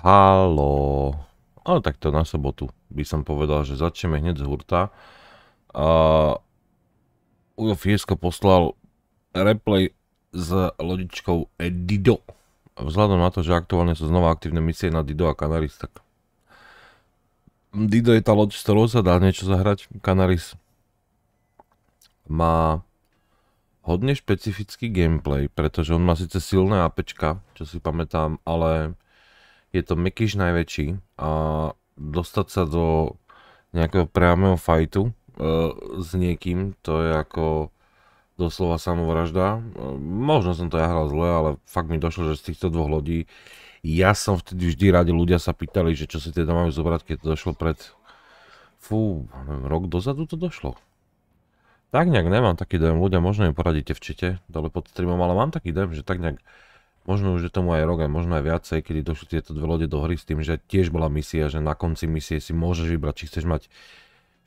halo. Ale takto na sobotu by som povedal, že začneme hneď z hurta. Uh, Ujo Fiesko poslal replay s lodičkou Dido. Vzhľadom na to, že aktuálne sú znova aktívne misie na Dido a Canaris, tak Dido je tá loď, s ktorou sa dá niečo zahrať. Canaris má hodne špecifický gameplay, pretože on má síce silné APčka, čo si pamätám, ale je to Mekyš najväčší a dostať sa do nejakého priamého fajtu e, s niekým, to je ako doslova samovražda. E, možno som to ja hral zle, ale fakt mi došlo, že z týchto dvoch lodí ja som vtedy vždy radi ľudia sa pýtali, že čo si teda majú zobrať, keď to došlo pred... Fú, neviem, rok dozadu to došlo. Tak nejak nemám taký dojem, ľudia možno mi poradíte v čete, dole pod streamom, ale mám taký dojem, že tak nejak možno už je tomu aj rok, a možno aj viacej, kedy došli tieto dve lode do hry s tým, že tiež bola misia, že na konci misie si môžeš vybrať, či chceš mať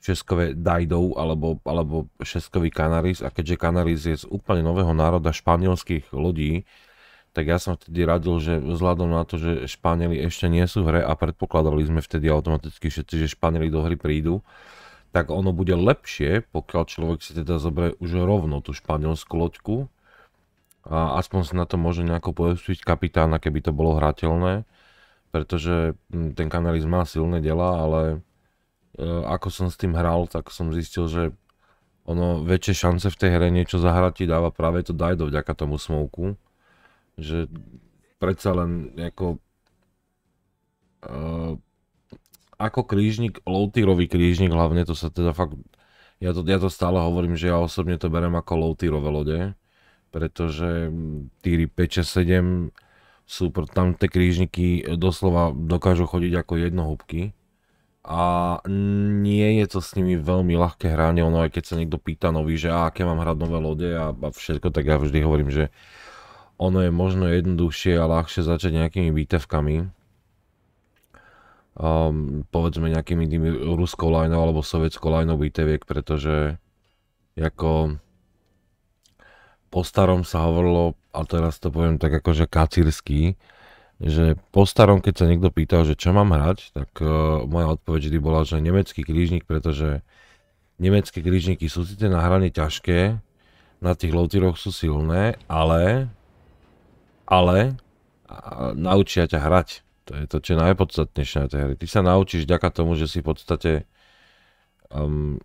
šeskové Dajdov alebo, alebo šeskový Canaris a keďže Canaris je z úplne nového národa španielských lodí, tak ja som vtedy radil, že vzhľadom na to, že Španieli ešte nie sú v hre a predpokladali sme vtedy automaticky všetci, že Španieli do hry prídu, tak ono bude lepšie, pokiaľ človek si teda zoberie už rovno tú španielskú loďku, a aspoň sa na to môže nejako pojústiť kapitána, keby to bolo hrateľné, pretože hm, ten kanalizm má silné dela, ale e, ako som s tým hral, tak som zistil, že ono väčšie šance v tej hre niečo zahrať ti dáva práve to Dido vďaka tomu smoku, že predsa len ako e, ako krížnik, low tierový krížnik hlavne, to sa teda fakt ja to, ja to stále hovorím, že ja osobne to berem ako low tierové lode, pretože týry 5, 6, 7 sú, tam tie krížniky doslova dokážu chodiť ako jednohúbky a nie je to s nimi veľmi ľahké hranie, ono aj keď sa niekto pýta nový, že a, aké mám hrať nové lode a, a všetko, tak ja vždy hovorím, že ono je možno jednoduchšie a ľahšie začať nejakými bitevkami, um, ehm, povedzme nejakými tými ruskou lajnou alebo sovietskou lajnou výteviek, pretože ako po starom sa hovorilo, a teraz to poviem tak akože kacírsky, že po starom, keď sa niekto pýtal, že čo mám hrať, tak uh, moja odpoveď vždy bola, že nemecký krížnik, pretože nemecké krížniky sú síce na hrane ťažké, na tých loutiroch sú silné, ale, ale a, naučia ťa hrať. To je to, čo je najpodstatnejšie na tej hry. Ty sa naučíš vďaka tomu, že si v podstate um,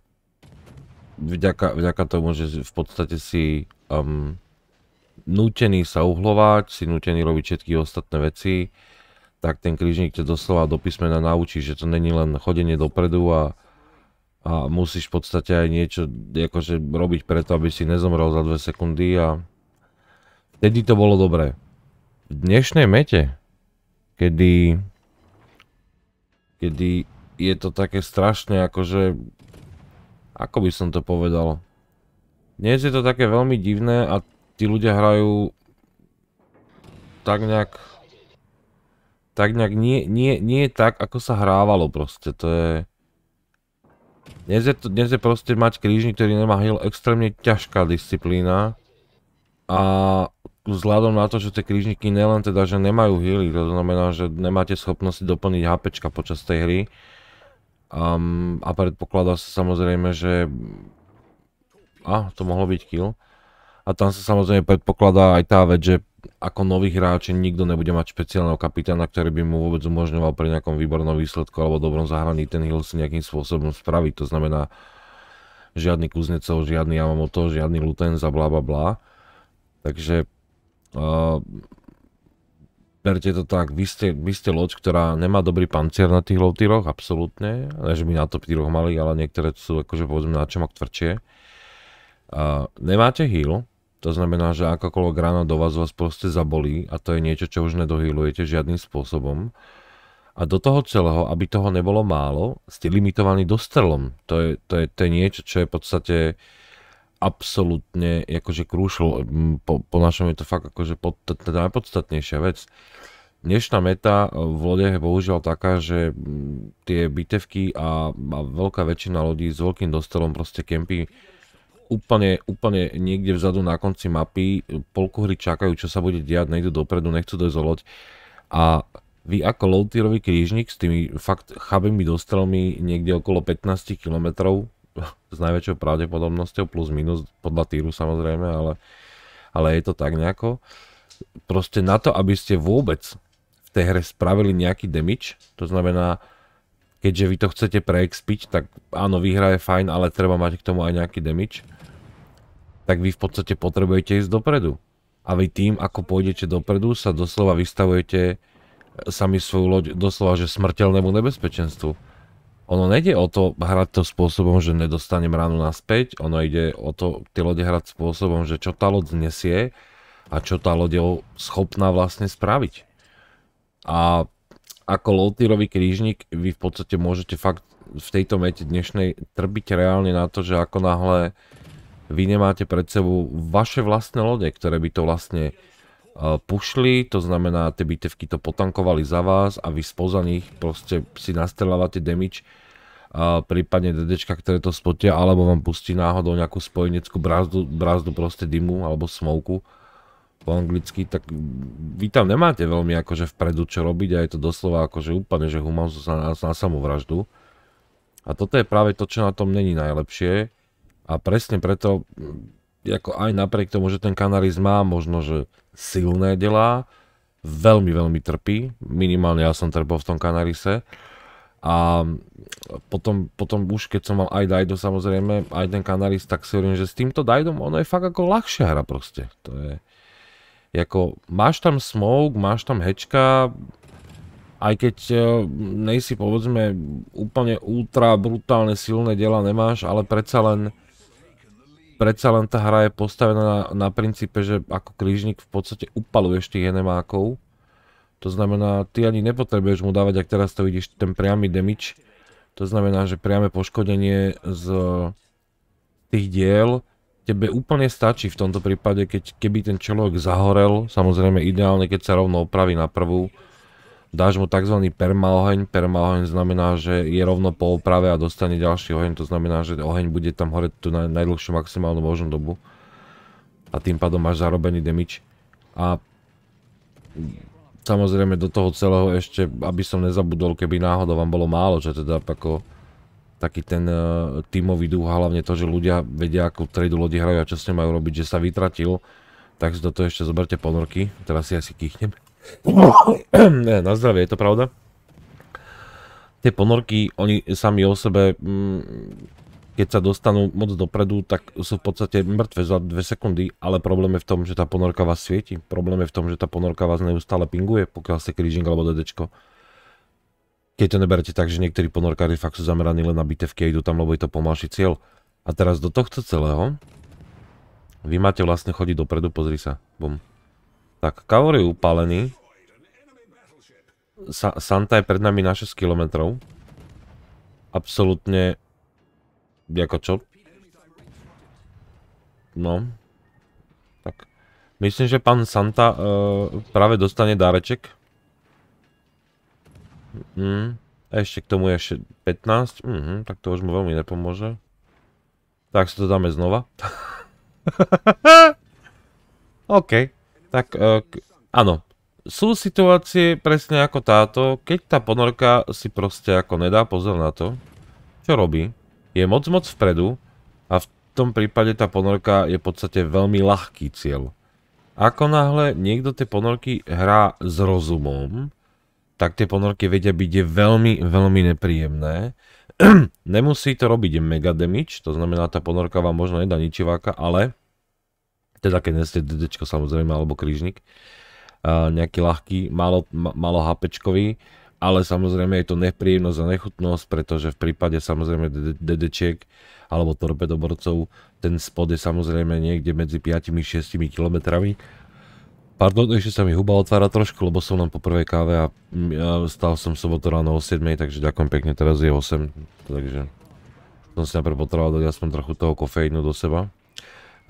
vďaka, vďaka tomu, že v podstate si um, nútený sa uhlovať, si nútený robiť všetky ostatné veci, tak ten krížnik ťa doslova do písmena naučí, že to není len chodenie dopredu a, a musíš v podstate aj niečo akože robiť preto, aby si nezomrel za 2 sekundy a vtedy to bolo dobré. V dnešnej mete, kedy, kedy je to také strašne akože, ako by som to povedal, dnes je to také veľmi divné a tí ľudia hrajú tak nejak tak nejak nie, nie, nie tak, ako sa hrávalo proste, to je dnes je, to, dnes je proste mať krížnik, ktorý nemá heal, extrémne ťažká disciplína a vzhľadom na to, že tie krížniky nelen teda, že nemajú healy, to znamená, že nemáte schopnosť doplniť HP počas tej hry um, a predpokladá sa samozrejme, že a to mohlo byť kill. A tam sa samozrejme predpokladá aj tá vec, že ako nový hráč nikto nebude mať špeciálneho kapitána, ktorý by mu vôbec umožňoval pri nejakom výbornom výsledku alebo dobrom zahraní ten hill si nejakým spôsobom spraviť. To znamená, žiadny Kuznecov, žiadny Yamamoto, žiadny Lutenz a bla bla bla. Takže uh, berte to tak, vy ste, vy ste loď, ktorá nemá dobrý pancier na tých lotyroch, absolútne, že by na top tíroch mali, ale niektoré sú akože povedzme na čomak tvrdšie nemáte heal, to znamená, že akákoľvek rána do vás vás proste zabolí a to je niečo, čo už nedohýlujete žiadnym spôsobom. A do toho celého, aby toho nebolo málo, ste limitovaní dostrelom. To je, to je, to je niečo, čo je v podstate absolútne akože crucial. Mm, po, po našom je to fakt akože pod, teda najpodstatnejšia vec. Dnešná meta e, v lode je bohužiaľ taká, že mm, tie bitevky a, a veľká väčšina lodí s veľkým dostelom proste kempy úplne, úplne niekde vzadu na konci mapy, polku hry čakajú, čo sa bude diať, nejdu dopredu, nechcú dojsť o loď. A vy ako low-tierový krížnik s tými fakt chabými dostrelmi niekde okolo 15 km s najväčšou pravdepodobnosťou plus minus podľa týru samozrejme, ale, ale je to tak nejako. Proste na to, aby ste vôbec v tej hre spravili nejaký damage, to znamená, keďže vy to chcete preexpiť, tak áno, výhra je fajn, ale treba mať k tomu aj nejaký damage tak vy v podstate potrebujete ísť dopredu. A vy tým, ako pôjdete dopredu, sa doslova vystavujete e, sami svoju loď doslova, že smrteľnému nebezpečenstvu. Ono nejde o to hrať to spôsobom, že nedostanem ránu naspäť, ono ide o to tie lode hrať spôsobom, že čo tá loď znesie a čo tá loď je schopná vlastne spraviť. A ako low krížnik vy v podstate môžete fakt v tejto mete dnešnej trbiť reálne na to, že ako náhle uh, vy nemáte pred sebou vaše vlastné lode, ktoré by to vlastne e, pušli, to znamená, tie bitevky to potankovali za vás a vy spoza nich proste si nastrelávate damage, e, prípadne dedečka, ktoré to spotia, alebo vám pustí náhodou nejakú spojeneckú brázdu, brázdu proste dymu alebo smoku po anglicky, tak vy tam nemáte veľmi akože vpredu čo robiť a je to doslova akože úplne, že humanus na, na samovraždu. A toto je práve to, čo na tom není najlepšie, a presne preto, ako aj napriek tomu, že ten kanariz má možno, že silné delá, veľmi, veľmi trpí. Minimálne ja som trpel v tom kanarise. A potom, potom už keď som mal aj Daido samozrejme, aj ten Kanaris, tak si hovorím, že s týmto Daidom ono je fakt ako ľahšia hra proste. To je, ako, máš tam smoke, máš tam hečka, aj keď e, nejsi povedzme úplne ultra brutálne silné diela nemáš, ale predsa len predsa len tá hra je postavená na, na princípe, že ako krížnik v podstate upaluješ tých enemákov. To znamená, ty ani nepotrebuješ mu dávať, ak teraz to vidíš, ten priamy damage. To znamená, že priame poškodenie z tých diel tebe úplne stačí v tomto prípade, keď keby ten človek zahorel, samozrejme ideálne, keď sa rovno opraví na prvú, dáš mu tzv. permaoheň. Permaoheň znamená, že je rovno po oprave a dostane ďalší oheň. To znamená, že oheň bude tam hore tú najdlhšiu maximálnu možnú dobu. A tým pádom máš zarobený damage. A samozrejme do toho celého ešte, aby som nezabudol, keby náhodou vám bolo málo, že teda ako taký ten uh, tímový duch, hlavne to, že ľudia vedia, ako tradu lodi hrajú a čo s majú robiť, že sa vytratil, tak si do toho ešte zoberte ponorky, teraz si asi kýchnem ne, na zdravie, je to pravda. Tie ponorky, oni sami o sebe, mm, keď sa dostanú moc dopredu, tak sú v podstate mŕtve za 2 sekundy, ale problém je v tom, že tá ponorka vás svieti. Problém je v tom, že tá ponorka vás neustále pinguje, pokiaľ ste križing alebo dedečko. Keď to neberete tak, že niektorí ponorkári fakt sú zameraní len na bitevky a idú tam, lebo je to pomalší cieľ. A teraz do tohto celého, vy máte vlastne chodiť dopredu, pozri sa, bum. Tak, Kavor je upálený. Sa Santa je pred nami na 6 km. Absolutne... Jako čo? No. Tak. Myslím, že pán Santa uh, práve dostane dáreček. Mm. A ešte k tomu je 15. Mm -hmm, tak to už mu veľmi nepomôže. Tak si to dáme znova. OK tak e, k, áno, sú situácie presne ako táto, keď tá ponorka si proste ako nedá pozor na to, čo robí, je moc moc vpredu a v tom prípade tá ponorka je v podstate veľmi ľahký cieľ. Ako náhle niekto tie ponorky hrá s rozumom, tak tie ponorky vedia byť veľmi, veľmi nepríjemné. Nemusí to robiť mega damage, to znamená tá ponorka vám možno nedá ničiváka, ale teda keď neste DD samozrejme, alebo krížnik. nejaký ľahký, malo, malo HPčkový, ale samozrejme je to nepríjemnosť a nechutnosť, pretože v prípade samozrejme dedečiek alebo torpedoborcov ten spod je samozrejme niekde medzi 5-6 km. Pardon, ešte sa mi huba otvára trošku, lebo som len po prvej káve a stal som sobotu ráno o 7, takže ďakujem pekne, teraz je 8, takže som si najprv potreboval dať aspoň trochu toho kofeínu do seba.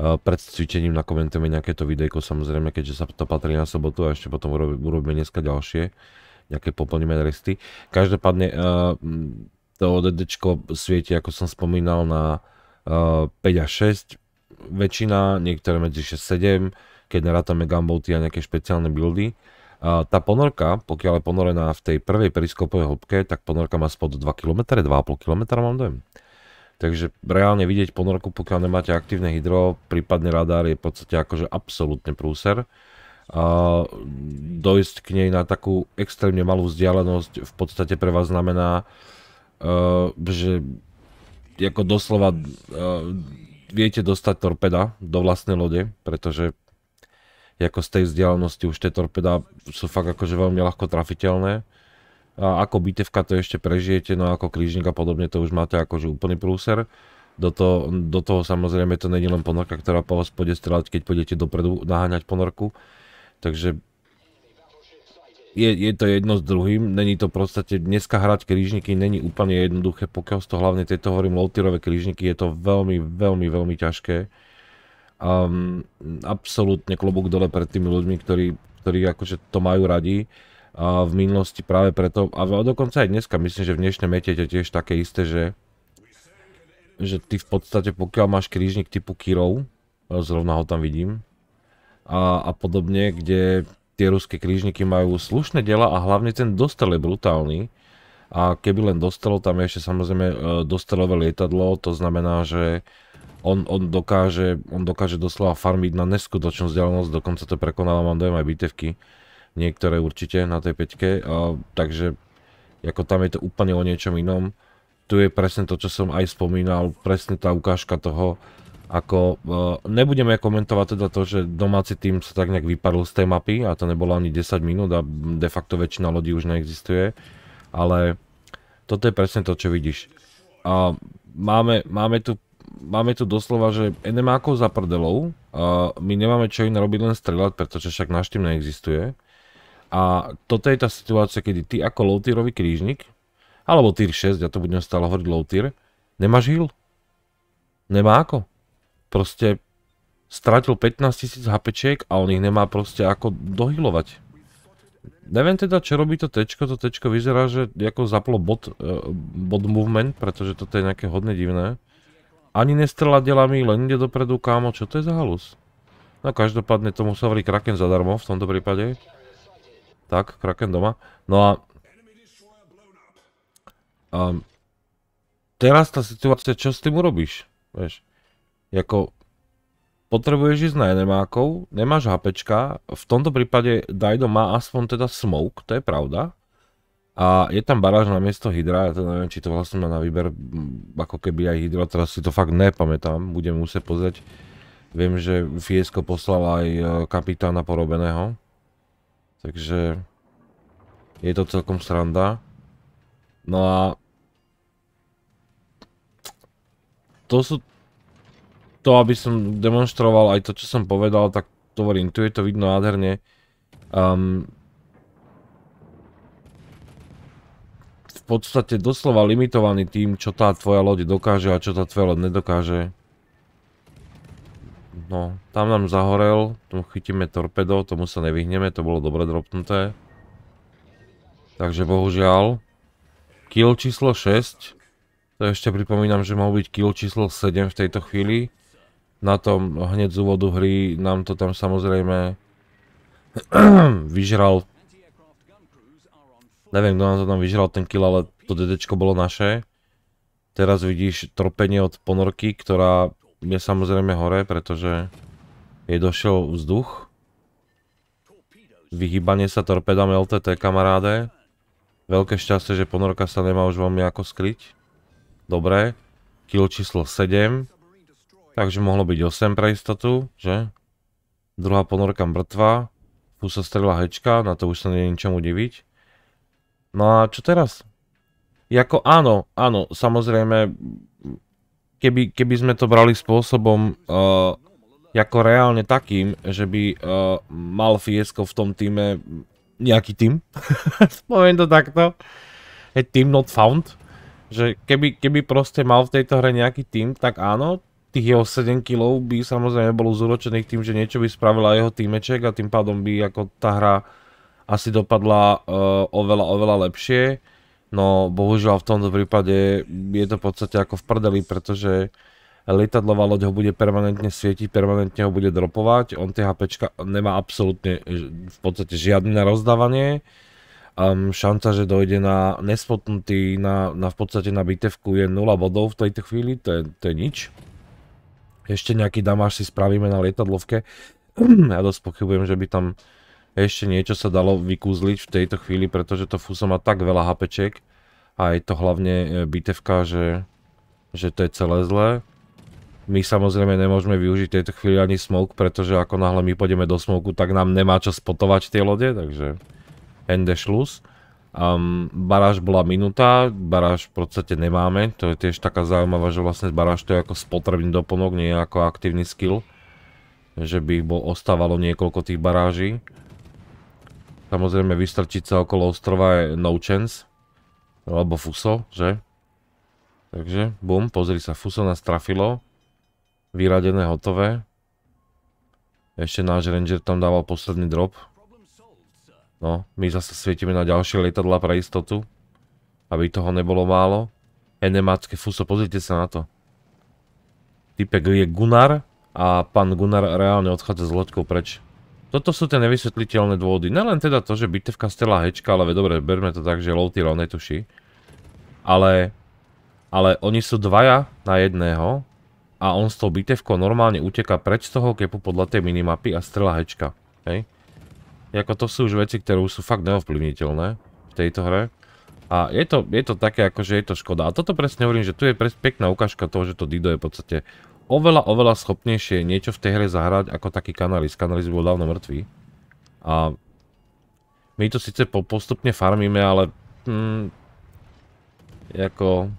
Eh, pred cvičením nakomentujeme nejaké to videjko, samozrejme, keďže sa to patrí na sobotu a ešte potom urobíme dneska ďalšie, nejaké poplníme resty. Každopádne eh, to DDčko svieti, ako som spomínal, na 5 eh, a 6, väčšina, niektoré medzi 6-7, keď narátame gumboaty a nejaké špeciálne buildy. tá ponorka, pokiaľ je ponorená v tej prvej periskopovej hĺbke, tak ponorka má spod 2 km, 2,5 km mám dojem. Takže reálne vidieť ponorku, pokiaľ nemáte aktívne hydro, prípadne radár je v podstate akože absolútne prúser. A dojsť k nej na takú extrémne malú vzdialenosť v podstate pre vás znamená, e, že ako doslova e, viete dostať torpeda do vlastnej lode, pretože ako z tej vzdialenosti už tie torpeda sú fakt akože veľmi ľahko trafiteľné. A ako bitevka to ešte prežijete, no ako krížnik a podobne to už máte akože úplný prúser. Do toho, do toho samozrejme to není len ponorka, ktorá po vás pôjde strelať, keď pôjdete dopredu naháňať ponorku. Takže je, je to jedno s druhým, není to v podstate, dneska hrať krížniky není úplne jednoduché, pokiaľ to hlavne tieto hovorím low-tierové krížniky, je to veľmi, veľmi, veľmi ťažké. Um, absolútne klobúk dole pred tými ľuďmi, ktorí, ktorí akože to majú radi v minulosti práve preto, a dokonca aj dneska, myslím, že v dnešnej mete je tiež také isté, že, že ty v podstate pokiaľ máš krížnik typu Kirov, zrovna ho tam vidím, a, a podobne, kde tie ruské krížniky majú slušné dela a hlavne ten dostel je brutálny. A keby len dostelo, tam je ešte samozrejme e, dostelové lietadlo, to znamená, že on, on, dokáže, on dokáže doslova farmiť na neskutočnú vzdialenosť, dokonca to prekonáva, mám dojem, aj bitevky niektoré určite na tej peťke, a, takže ako tam je to úplne o niečom inom. Tu je presne to, čo som aj spomínal, presne tá ukážka toho, ako e, nebudeme komentovať teda to, že domáci tým sa tak nejak vypadol z tej mapy a to nebolo ani 10 minút a de facto väčšina lodí už neexistuje, ale toto je presne to, čo vidíš. A máme, máme tu Máme tu doslova, že enemákov za prdelov, uh, my nemáme čo iné robiť, len strieľať, pretože však náš tým neexistuje. A toto je tá situácia, kedy ty ako low tierový krížnik, alebo tier 6, ja to budem stále hovoriť low tier, nemáš heal. Nemá ako. Proste stratil 15 tisíc HPčiek a on ich nemá proste ako dohilovať. Neviem teda, čo robí to tečko. To tečko vyzerá, že ako zaplo bot, e, bot movement, pretože toto je nejaké hodne divné. Ani nestrela delami, len ide dopredu, kámo, čo to je za halus? No každopádne tomu sa hovorí Kraken zadarmo v tomto prípade. Tak, Kraken doma. No a... Um, teraz tá situácia, čo s tým urobíš? Vieš, ako potrebuješ ísť na enemákov, nemáš HPčka, v tomto prípade Daido má aspoň teda smoke, to je pravda. A je tam baráž na miesto Hydra, ja teda neviem, či to vlastne má na výber, ako keby aj Hydra, teraz si to fakt nepamätám, budem musieť pozrieť. Viem, že Fiesko poslal aj e, kapitána porobeného, Takže je to celkom sranda. No a to sú to, aby som demonstroval aj to, čo som povedal, tak to hovorím, tu je to vidno nádherne. Um, v podstate doslova limitovaný tým, čo tá tvoja loď dokáže a čo tá tvoja loď nedokáže. No, tam nám zahorel, tu chytíme torpedo, tomu sa nevyhneme, to bolo dobre dropnuté. Takže bohužiaľ. Kill číslo 6. To ešte pripomínam, že mohol byť kill číslo 7 v tejto chvíli. Na tom hneď z úvodu hry nám to tam samozrejme vyžral. Neviem, kto nám to tam vyžral ten kill, ale to dedečko bolo naše. Teraz vidíš torpenie od ponorky, ktorá je samozrejme hore, pretože jej došiel vzduch. Vyhýbanie sa torpedám LTT, kamaráde. Veľké šťastie, že ponorka sa nemá už veľmi ako skryť. Dobre. Kill číslo 7. Takže mohlo byť 8 pre istotu, že? Druhá ponorka mŕtva. Tu sa strela hečka, na to už sa nie je ničomu diviť. No a čo teraz? Jako áno, áno, samozrejme keby, keby sme to brali spôsobom uh, ako reálne takým, že by uh, mal Fiesko v tom týme nejaký tým, poviem to takto, je team not found, že keby, keby proste mal v tejto hre nejaký tým, tak áno, tých jeho 7 kg by samozrejme bol zúročených tým, že niečo by spravila jeho týmeček a tým pádom by ako tá hra asi dopadla uh, oveľa, oveľa lepšie. No bohužiaľ v tomto prípade je to v podstate ako v prdeli, pretože lietadlová loď ho bude permanentne svietiť, permanentne ho bude dropovať, on tie HP nemá absolútne v podstate žiadne na rozdávanie. Um, šanca, že dojde na nespotnutý, na, na v podstate na bitevku je 0 bodov v tejto chvíli, to je, to je nič. Ešte nejaký damáž si spravíme na lietadlovke. ja dosť pochybujem, že by tam ešte niečo sa dalo vykúzliť v tejto chvíli, pretože to Fuso má tak veľa hapeček a je to hlavne e, bitevka, že, že to je celé zlé. My samozrejme nemôžeme využiť tejto chvíli ani smoke, pretože ako náhle my pôjdeme do smoku, tak nám nemá čo spotovať tie lode, takže ende šlus. Um, baráž bola minúta, baráž v podstate nemáme, to je tiež taká zaujímavá, že vlastne baráž to je ako spotrebný doplnok, nie ako aktívny skill, že by ich bol ostávalo niekoľko tých baráží. Samozrejme vystrčiť sa okolo ostrova je no chance. Alebo fuso, že? Takže, bum, pozri sa, fuso nás trafilo. Vyradené, hotové. Ešte náš ranger tam dával posledný drop. No, my zase svietime na ďalšie letadla pre istotu. Aby toho nebolo málo. Enemácké fuso, pozrite sa na to. Typek je Gunnar a pán Gunnar reálne odchádza s loďkou preč. Toto sú tie nevysvetliteľné dôvody. Nelen teda to, že bitev Castella hečka, ale dobre, berme to tak, že low tier netuší. Ale, ale oni sú dvaja na jedného a on s tou bitevkou normálne uteká preč z toho kepu podľa tej minimapy a strela hečka. Hej. Jako to sú už veci, ktoré už sú fakt neovplyvniteľné v tejto hre. A je to, je to také, akože je to škoda. A toto presne hovorím, že tu je pekná ukážka toho, že to Dido je v podstate oveľa, oveľa schopnejšie niečo v tej hre zahrať ako taký kanalist. Kanalis bol dávno mŕtvý. A my to síce postupne farmíme, ale... Hmm, jako...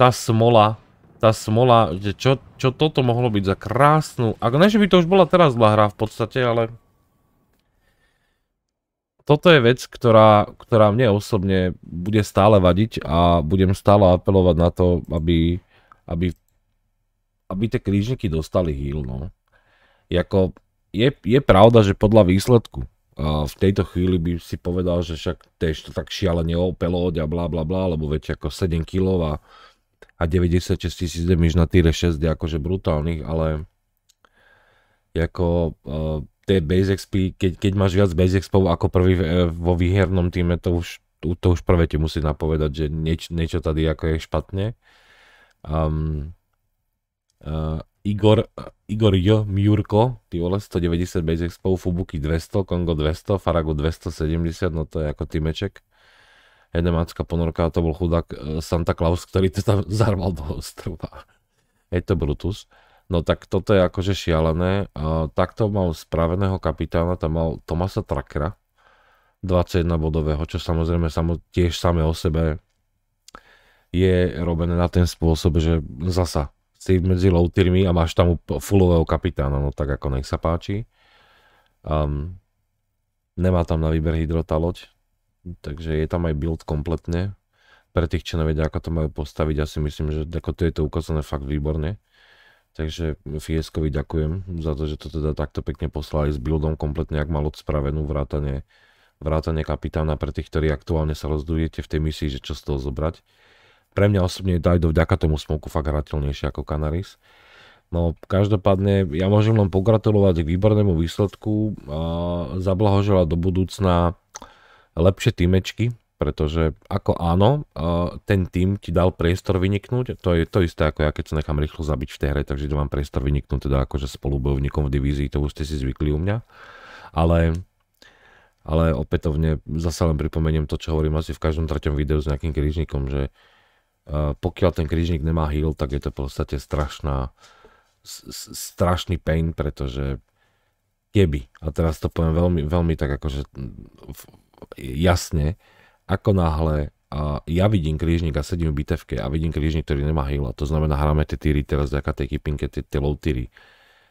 Tá smola, tá smola, že čo, čo toto mohlo byť za krásnu... Ak ne, že by to už bola teraz zlá hra v podstate, ale... Toto je vec, ktorá, ktorá mne osobne bude stále vadiť a budem stále apelovať na to, aby, aby aby tie krížniky dostali heal, no. Jako, je, je pravda, že podľa výsledku a v tejto chvíli by si povedal, že však tiež to tak šialene opeloď a bla bla bla, lebo veď ako 7 kg a, a 96 tisíc damage na týre 6 je akože brutálnych, ale ako uh, tie base XP, keď, keď máš viac base XP ako prvý e, vo výhernom týme, to už, to, to už prvé ti musí napovedať, že nieč, niečo tady ako je špatne. Um, Uh, Igor, eh, Igor J. Mjurko, ty vole, 190 Base Expo, Fubuki 200, Kongo 200, Farago 270, no to je ako týmeček. Jedemácka ponorka, to bol chudák eh, Santa Claus, ktorý to tam zarval do ostrova. Je to Brutus. No tak toto je akože šialené. A takto mal spraveného kapitána, tam mal Tomasa Trakera, 21 bodového, čo samozrejme samo, tiež samé o sebe je robené na ten spôsob, že zasa si medzi loutiermi a máš tam fullového kapitána, no tak ako nech sa páči. Um, nemá tam na výber hydrota loď, takže je tam aj build kompletne. Pre tých, čo nevedia, ako to majú postaviť, ja si myslím, že ako to je to ukázané fakt výborne. Takže Fieskovi ďakujem za to, že to teda takto pekne poslali s buildom kompletne, ak mal odspravenú vrátanie, vrátanie kapitána pre tých, ktorí aktuálne sa rozdujete v tej misii, že čo z toho zobrať pre mňa osobne je Dido vďaka tomu smoku fakt hrateľnejšie ako Canaris. No každopádne ja môžem len pogratulovať k výbornému výsledku a zablahoželať do budúcna lepšie týmečky, pretože ako áno, ten tým ti dal priestor vyniknúť, to je to isté ako ja, keď sa nechám rýchlo zabiť v tej hre, takže to mám priestor vyniknúť teda akože spolubojovníkom v divízii, to už ste si zvykli u mňa, ale ale opätovne zase len pripomeniem to, čo hovorím asi v každom treťom videu s nejakým križníkom, že Eh, pokiaľ ten krížnik nemá heal, tak je to v podstate strašná, strašný pain, pretože keby, a teraz to poviem veľmi, veľmi tak akože jasne, ako náhle a ja vidím krížnik a sedím v bitevke a vidím krížnik, ktorý nemá heal, a to znamená hráme tie týry teraz vďaka tej kipinke, tie, tie low týry,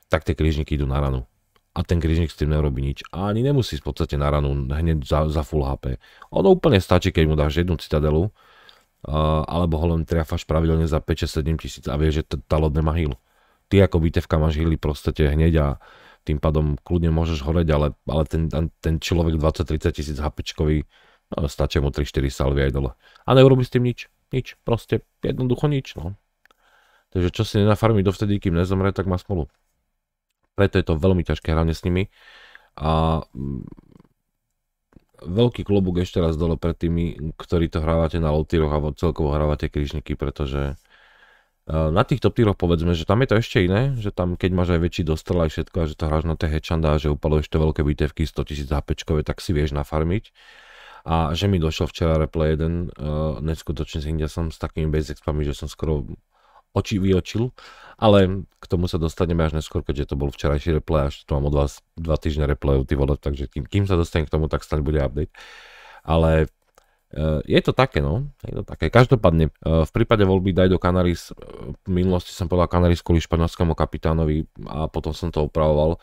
tak tie krížniky idú na ranu. A ten krížnik s tým nerobí nič. A ani nemusí v podstate na ranu hneď za, za full HP. Ono úplne stačí, keď mu dáš jednu citadelu, Eh, alebo ho len triafáš pravidelne za 5-7 tisíc a vieš, že tá loď nemá hýl. Ty ako bitevka máš hýly proste hneď a tým pádom kľudne môžeš horeť, ale, ale ten, ten človek 20-30 tisíc HPčkový, no, stačí mu 3-4 salvy aj dole. A neurobi s tým nič, nič, proste jednoducho nič, no. Takže čo si nenafarmí dovtedy, kým nezomre, tak má smolu. Preto je to veľmi ťažké hranie s nimi. A mm, veľký klobúk ešte raz dole pred tými, ktorí to hrávate na low-tíroch a celkovo hrávate križníky, pretože e, na týchto tíroch povedzme, že tam je to ešte iné, že tam keď máš aj väčší dostrel aj všetko a že to hráš na tie hečanda a že upaluješ to veľké bitevky 100 000 HP, tak si vieš nafarmiť. A že mi došiel včera replay jeden, uh, neskutočne s India som s takými basic expami, že som skoro oči vyočil, ale k tomu sa dostaneme až neskôr, keďže to bol včerajší replay, až tu mám od vás dva týždne replayov, ty vole, takže kým, kým sa dostanem k tomu, tak stále bude update. Ale e, je to také, no. Je to také. Každopádne, e, v prípade voľby daj do Canaris, e, v minulosti som povedal Canaris kvôli španielskému kapitánovi a potom som to opravoval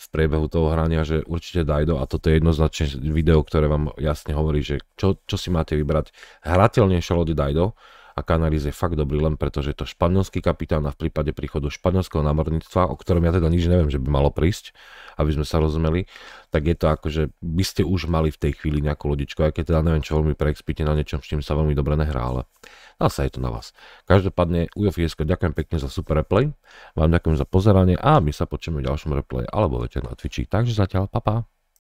v priebehu toho hrania, že určite Dajdo a toto je jednoznačne video, ktoré vám jasne hovorí, že čo, čo si máte vybrať. Hrateľnejšie lode Dajdo, a Canaris je fakt dobrý len preto, že je to španielský kapitán a v prípade príchodu španielského námorníctva, o ktorom ja teda nič neviem, že by malo prísť, aby sme sa rozumeli, tak je to ako, že by ste už mali v tej chvíli nejakú lodičku, aj keď teda neviem, čo veľmi preexpíte na niečom, s čím sa veľmi dobre nehrá, ale sa je to na vás. Každopádne, Ujo Fiesko, ďakujem pekne za super replay, vám ďakujem za pozeranie a my sa počujeme v ďalšom replay alebo večer na Twitchi. Takže zatiaľ, papa. Pa.